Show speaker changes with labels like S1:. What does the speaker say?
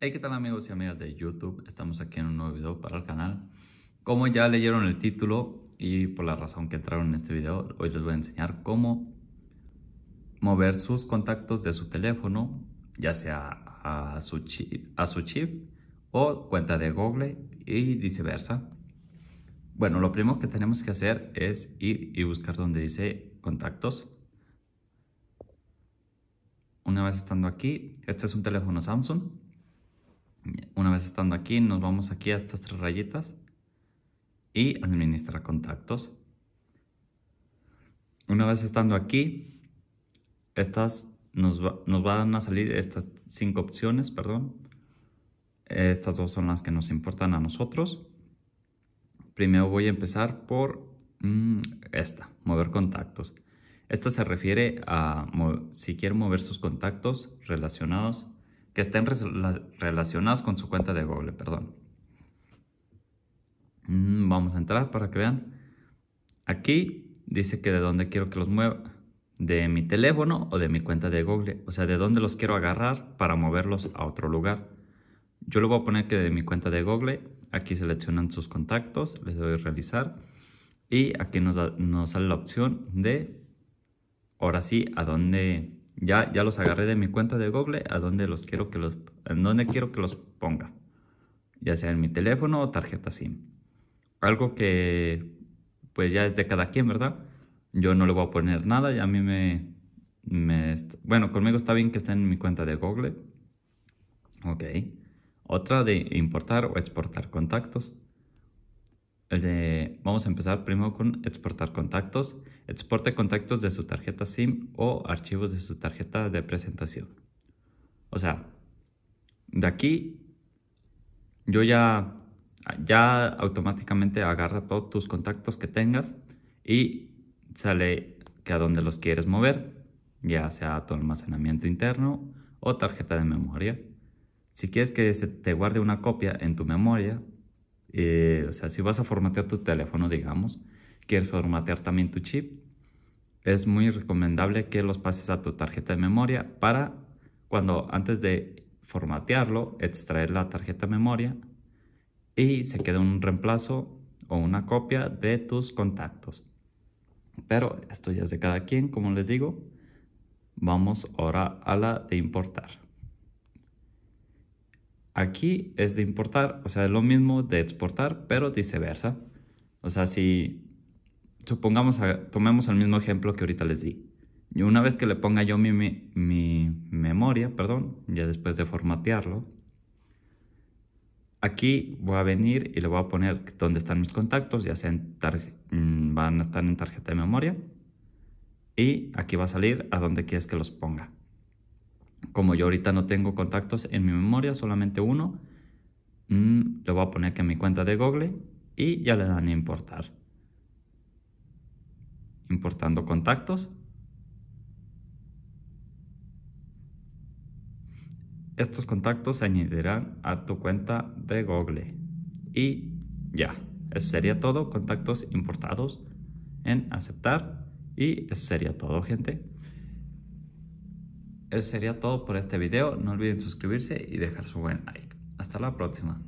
S1: Hey, ¿qué tal amigos y amigas de YouTube? Estamos aquí en un nuevo video para el canal. Como ya leyeron el título y por la razón que entraron en este video, hoy les voy a enseñar cómo mover sus contactos de su teléfono, ya sea a su chip, a su chip o cuenta de Google y viceversa. Bueno, lo primero que tenemos que hacer es ir y buscar donde dice contactos. Una vez estando aquí, este es un teléfono Samsung una vez estando aquí, nos vamos aquí a estas tres rayitas y administrar contactos. Una vez estando aquí, estas nos, van a salir estas cinco opciones, perdón. Estas dos son las que nos importan a nosotros. Primero voy a empezar por mm, esta, mover contactos. Esta se refiere a si quiere mover sus contactos relacionados que estén relacionados con su cuenta de Google, perdón. Mm, vamos a entrar para que vean. Aquí dice que de dónde quiero que los mueva. De mi teléfono o de mi cuenta de Google. O sea, de dónde los quiero agarrar para moverlos a otro lugar. Yo le voy a poner que de mi cuenta de Google. Aquí seleccionan sus contactos. Les doy realizar. Y aquí nos, nos sale la opción de, ahora sí, a dónde ya, los agarré de mi cuenta de Google a donde los quiero que los, en donde quiero que los ponga. Ya sea en mi teléfono o tarjeta SIM. Algo que pues ya es de cada quien, ¿verdad? Yo no le voy a poner nada y a mí me... bueno, conmigo está bien que esté en mi cuenta de Google. Ok. Otra de importar o exportar contactos vamos a empezar primero con exportar contactos. Exporte contactos de su tarjeta SIM o archivos de su tarjeta de presentación. O sea, de aquí yo ya, ya automáticamente agarra todos tus contactos que tengas y sale que a dónde los quieres mover, ya sea a tu almacenamiento interno o tarjeta de memoria. Si quieres que se te guarde una copia en tu memoria, eh, o sea, si vas a formatear tu teléfono, digamos, quieres formatear también tu chip, es muy recomendable que los pases a tu tarjeta de memoria para cuando antes de formatearlo, extraer la tarjeta de memoria y se quede un reemplazo o una copia de tus contactos. Pero esto ya es de cada quien, como les digo. Vamos ahora a la de importar. Aquí es de importar, o sea, es lo mismo de exportar, pero viceversa. O sea, si supongamos, tomemos el mismo ejemplo que ahorita les di. Y una vez que le ponga yo mi, mi, memoria, perdón, ya después de formatearlo, aquí voy a venir y le voy a poner dónde están mis contactos, ya sean mm, van a estar en tarjeta de memoria. Y aquí va a salir a donde quieres que los ponga como yo ahorita no tengo contactos en mi memoria, solamente uno, mm, le voy a poner que en mi cuenta de Google y ya le dan a importar. Importando contactos. Estos contactos se añadirán a tu cuenta de Google. Y ya, eso sería todo. Contactos importados en aceptar. Y eso sería todo, gente. Eso sería todo por este video. No olviden suscribirse y dejar su buen like. Hasta la próxima.